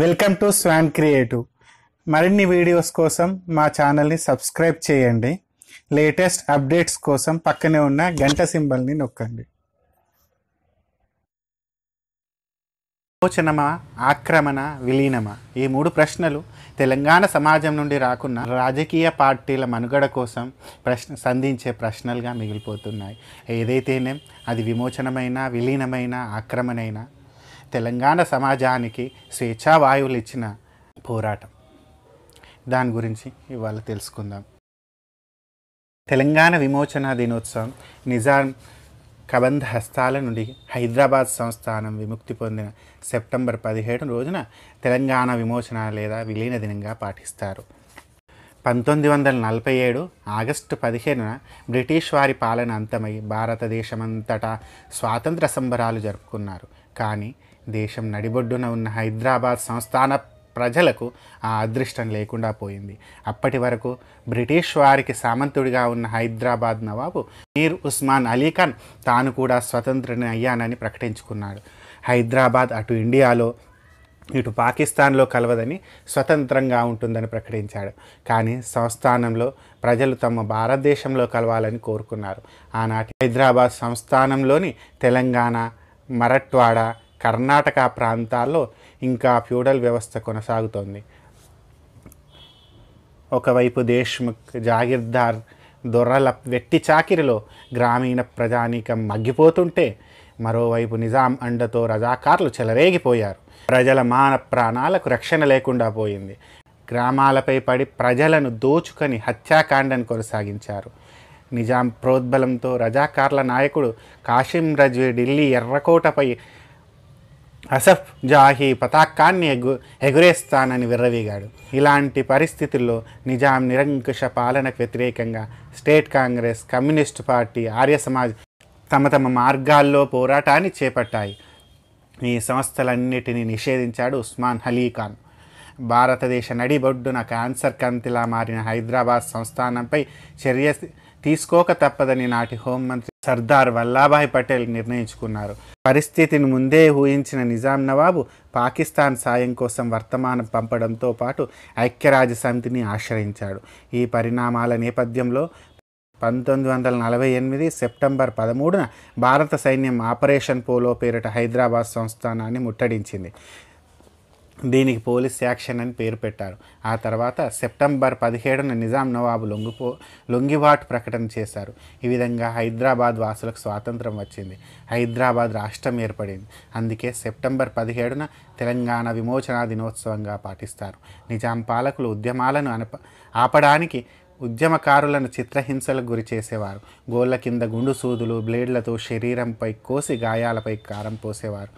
welcome to swan creative మరిన్ని videos కోసం మా ఛానల్ని సబ్స్క్రైబ్ చేయండి లేటెస్ట్ అప్డేట్స్ కోసం పక్కనే ఉన్న గంట సింబల్ని నొక్కండి విమోచనమా ఆక్రమణ విలీనమా ఈ మూడు ప్రశ్నలు తెలంగాణ సమాజం నుండి రాకున్న రాజకీయ పార్టీల మనుగడ కోసం ప్రశ్న సంధించే ప్రశ్నలుగా మిగిలిపోతున్నాయి ఏదైతేనే అది విమోచనమైన విలీనమైన ఆక్రమణైనా తెలంగాణ సమాజానికి స్వేచ్ఛావాయువులు ఇచ్చిన పోరాటం దాని గురించి ఇవాళ తెలుసుకుందాం తెలంగాణ విమోచన దినోత్సవం నిజాం కబంధ హస్తాల నుండి హైదరాబాద్ సంస్థానం విముక్తి పొందిన సెప్టెంబర్ పదిహేడు రోజున తెలంగాణ విమోచన లేదా విలీన దినంగా పాటిస్తారు పంతొమ్మిది వందల నలభై ఏడు ఆగస్టు పదిహేనున బ్రిటిష్ వారి పాలన అంతమై భారతదేశమంతటా స్వాతంత్ర సంబరాలు జరుపుకున్నారు కానీ దేశం నడిబొడ్డున ఉన్న హైదరాబాద్ సంస్థాన ప్రజలకు ఆ అదృష్టం లేకుండా పోయింది అప్పటి వరకు బ్రిటిష్ వారికి సామంతుడిగా ఉన్న హైదరాబాద్ నవాబు మీర్ ఉస్మాన్ అలీ ఖాన్ తాను కూడా స్వతంత్రని అయ్యానని ప్రకటించుకున్నాడు హైదరాబాద్ అటు ఇండియాలో ఇటు పాకిస్తాన్లో కలవదని స్వతంత్రంగా ఉంటుందని ప్రకటించాడు కానీ సంస్థానంలో ప్రజలు తమ భారతదేశంలో కలవాలని కోరుకున్నారు ఆనాటి హైదరాబాద్ సంస్థానంలోని తెలంగాణ మరట్వాడ కర్ణాటక ప్రాంతాల్లో ఇంకా ఫ్యూడల్ వ్యవస్థ కొనసాగుతోంది ఒకవైపు దేశ్ముఖ్ జాగీర్దార్ దొర్రల వెట్టి చాకిరిలో గ్రామీణ ప్రజానీకం మగ్గిపోతుంటే మరోవైపు నిజాం అండతో రజాకార్లు చెలరేగిపోయారు ప్రజల మాన ప్రాణాలకు రక్షణ లేకుండా పోయింది గ్రామాలపై పడి ప్రజలను దోచుకొని హత్యాకాండను కొనసాగించారు నిజాం ప్రోద్బలంతో రజాకార్ల నాయకుడు కాసిం రజ్వే ఢిల్లీ ఎర్రకోటపై అసఫ్ జాహీ పతాకాన్ని ఎగు ఎగురేస్తానని విర్రవీగాడు ఇలాంటి పరిస్థితుల్లో నిజాం నిరంకుశ పాలనకు వ్యతిరేకంగా state Congress communist party Arya Samaj తమ తమ మార్గాల్లో పోరాటాన్ని చేపట్టాయి ఈ సంస్థలన్నిటినీ నిషేధించాడు ఉస్మాన్ హలీఖాన్ భారతదేశ నడిబొడ్డున క్యాన్సర్ కంతిలా మారిన హైదరాబాద్ సంస్థానంపై చర్య తీసుకోక తప్పదని నాటి హోంమంత్రి సర్దార్ వల్లాభాయ్ పటేల్ నిర్ణయించుకున్నారు పరిస్థితిని ముందే ఊహించిన నిజాం నవాబు పాకిస్తాన్ సాయం కోసం వర్తమానం పంపడంతో పాటు ఐక్యరాజ్య సమితిని ఆశ్రయించాడు ఈ పరిణామాల నేపథ్యంలో పంతొమ్మిది వందల నలభై ఎనిమిది సెప్టెంబర్ పదమూడున భారత సైన్యం ఆపరేషన్ పోలో పేరిట హైదరాబాద్ సంస్థానాన్ని ముట్టడించింది దీనికి పోలీస్ యాక్షన్ అని పేరు పెట్టారు ఆ తర్వాత సెప్టెంబర్ పదిహేడున నిజాం నవాబు లొంగిపో లొంగిబాటు ప్రకటన చేశారు ఈ విధంగా హైదరాబాద్ వాసులకు స్వాతంత్రం వచ్చింది హైదరాబాద్ రాష్ట్రం ఏర్పడింది అందుకే సెప్టెంబర్ పదిహేడున తెలంగాణ విమోచన దినోత్సవంగా పాటిస్తారు నిజాం పాలకులు ఉద్యమాలను అనప ఆపడానికి ఉద్యమకారులను చిత్రహింసలకు గురి చేసేవారు గోళ్ల కింద గుండు సూదులు బ్లేడ్లతో శరీరంపై కోసి గాయాలపై కారం పోసేవారు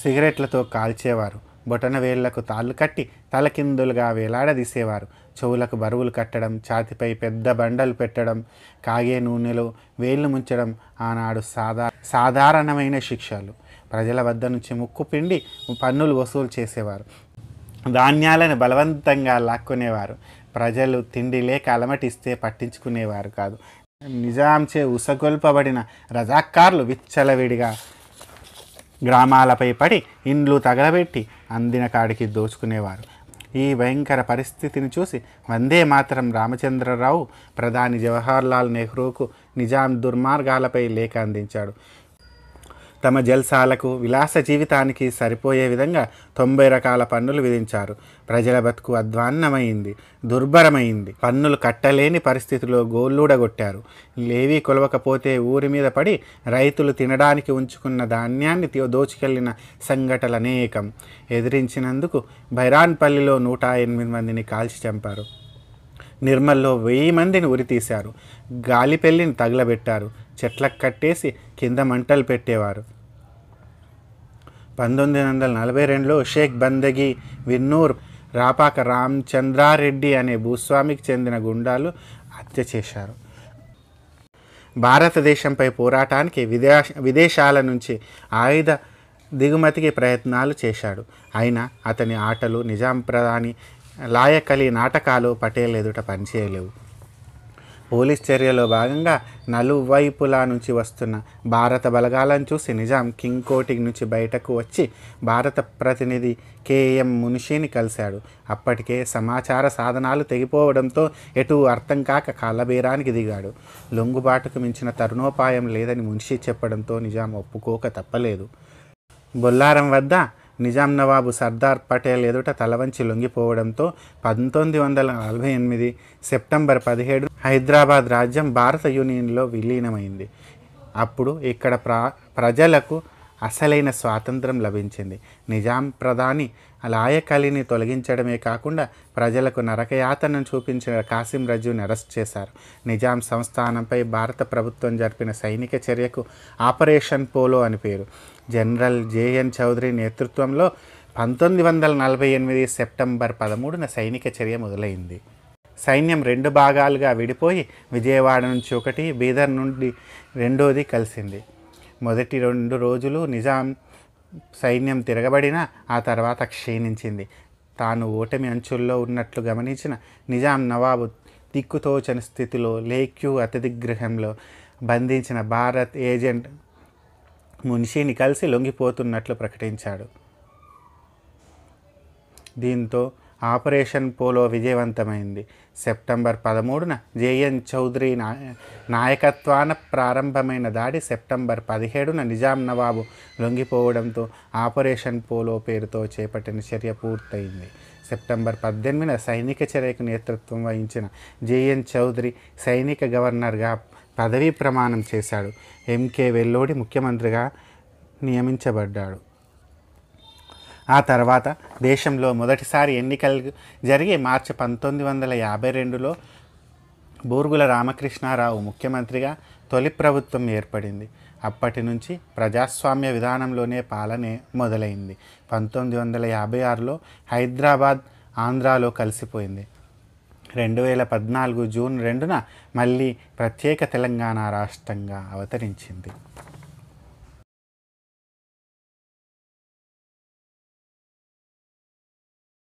సిగరెట్లతో కాల్చేవారు బొటన వేళ్లకు తాళ్ళు కట్టి తలకిందులుగా వేలాడదీసేవారు చెవులకు బరువులు కట్టడం ఛాతిపై పెద్ద బండలు పెట్టడం కాగే నూనెలో వేళ్ళు ముంచడం ఆనాడు సాధా సాధారణమైన శిక్షలు ప్రజల వద్ద నుంచి ముక్కు పిండి పన్నులు వసూలు చేసేవారు ధాన్యాలను బలవంతంగా లాక్కునేవారు ప్రజలు తిండి లేక అలమటిస్తే పట్టించుకునేవారు కాదు నిజాంచే ఉసగొల్పబడిన రజాకార్లు విచ్చలవిడిగా గ్రామాలపై పడి ఇండ్లు తగలబెట్టి అందిన కాడికి దోచుకునేవారు ఈ భయంకర పరిస్థితిని చూసి వందే మాత్రం రామచంద్రరావు ప్రధాని జవహర్లాల్ నెహ్రూకు నిజాం దుర్మార్గాలపై లేఖ అందించాడు తమ జల్సాలకు విలాస జీవితానికి సరిపోయే విధంగా తొంభై రకాల పన్నులు విధించారు ప్రజల బతుకు అధ్వాన్నమైంది దుర్భరమైంది పన్నులు కట్టలేని పరిస్థితిలో గోళ్ళూడగొట్టారు లేవీ కొలవకపోతే ఊరి మీద పడి రైతులు తినడానికి ఉంచుకున్న ధాన్యాన్ని దోచుకెళ్లిన సంఘటన అనేకం ఎదిరించినందుకు బైరాన్పల్లిలో నూట ఎనిమిది మందిని కాల్చి చంపారు నిర్మల్లో వెయ్యి మందిని ఉరితీశారు గాలిపెల్లిని తగలబెట్టారు చెట్లకు కట్టేసి కింద మంటలు పెట్టేవారు పంతొమ్మిది వందల నలభై రెండులో షేక్ బందగి విన్నూర్ రాపాక రామచంద్రారెడ్డి అనే భూస్వామికి చెందిన గుండాలు హత్య చేశారు భారతదేశంపై పోరాటానికి విదేశ విదేశాల నుంచి ఆయుధ దిగుమతికి ప్రయత్నాలు చేశాడు అయినా అతని ఆటలు నిజాం ప్రధాని లాయకలి నాటకాలు పటేల్ ఎదుట పనిచేయలేవు పోలీస్ చర్యలో భాగంగా నలువైపులా నుంచి వస్తున్న భారత బలగాలను చూసి నిజాం కింగ్ కోటింగ్ నుంచి బయటకు వచ్చి భారత ప్రతినిధి కేఎం మునిషిని కలిశాడు అప్పటికే సమాచార సాధనాలు తెగిపోవడంతో ఎటు అర్థం కాక కాలబేరానికి దిగాడు లొంగుబాటుకు మించిన తరుణోపాయం లేదని మునిషి చెప్పడంతో నిజాం ఒప్పుకోక తప్పలేదు బొల్లారం వద్ద నిజాం నవాబు సర్దార్ పటేల్ ఎదుట తలవంచి లొంగిపోవడంతో పంతొమ్మిది వందల నలభై ఎనిమిది సెప్టెంబర్ పదిహేడు హైదరాబాద్ రాజ్యం భారత యూనియన్లో విలీనమైంది అప్పుడు ఇక్కడ ప్రా ప్రజలకు అసలైన స్వాతంత్రం లభించింది నిజాం ప్రధాని లాయకలిని తొలగించడమే కాకుండా ప్రజలకు నరకయాతనను చూపించిన కాసిం రజ్జుని అరెస్ట్ చేశారు నిజాం సంస్థానంపై భారత ప్రభుత్వం జరిపిన సైనిక చర్యకు ఆపరేషన్ పోలో అని పేరు జనరల్ జేఎన్ చౌదరి నేతృత్వంలో పంతొమ్మిది వందల నలభై ఎనిమిది సెప్టెంబర్ పదమూడున సైనిక చర్య మొదలైంది సైన్యం రెండు భాగాలుగా విడిపోయి విజయవాడ నుంచి ఒకటి బీదర్ నుండి రెండోది కలిసింది మొదటి రెండు రోజులు నిజాం సైన్యం తిరగబడిన ఆ తర్వాత క్షీణించింది తాను ఓటమి అంచుల్లో ఉన్నట్లు గమనించిన నిజాం నవాబు దిక్కుతోచని స్థితిలో లేక్యూ అతిథిగృహంలో బంధించిన భారత్ ఏజెంట్ మునిషిని కలిసి లొంగిపోతున్నట్లు ప్రకటించాడు దీంతో ఆపరేషన్ పోలో విజయవంతమైంది సెప్టెంబర్ పదమూడున జేఎన్ చౌదరి నాయకత్వాన ప్రారంభమైన దాడి సెప్టెంబర్ పదిహేడున నిజాం నవాబు లొంగిపోవడంతో ఆపరేషన్ పోలో పేరుతో చేపట్టిన చర్య పూర్తయింది సెప్టెంబర్ పద్దెనిమిదిన సైనిక చర్యకు నేతృత్వం వహించిన జేఎన్ చౌదరి సైనిక గవర్నర్గా పదవీ ప్రమాణం చేశాడు ఎంకే వెల్లోడి ముఖ్యమంత్రిగా నియమించబడ్డాడు ఆ తర్వాత దేశంలో మొదటిసారి ఎన్నికలు జరిగి మార్చి పంతొమ్మిది వందల యాభై రెండులో బూరుగుల రామకృష్ణారావు ముఖ్యమంత్రిగా తొలి ప్రభుత్వం ఏర్పడింది అప్పటి నుంచి ప్రజాస్వామ్య విధానంలోనే పాలనే మొదలైంది పంతొమ్మిది వందల యాభై ఆరులో హైదరాబాద్ ఆంధ్రాలో కలిసిపోయింది రెండు వేల పద్నాలుగు జూన్ రెండున మళ్ళీ ప్రత్యేక తెలంగాణ రాష్ట్రంగా అవతరించింది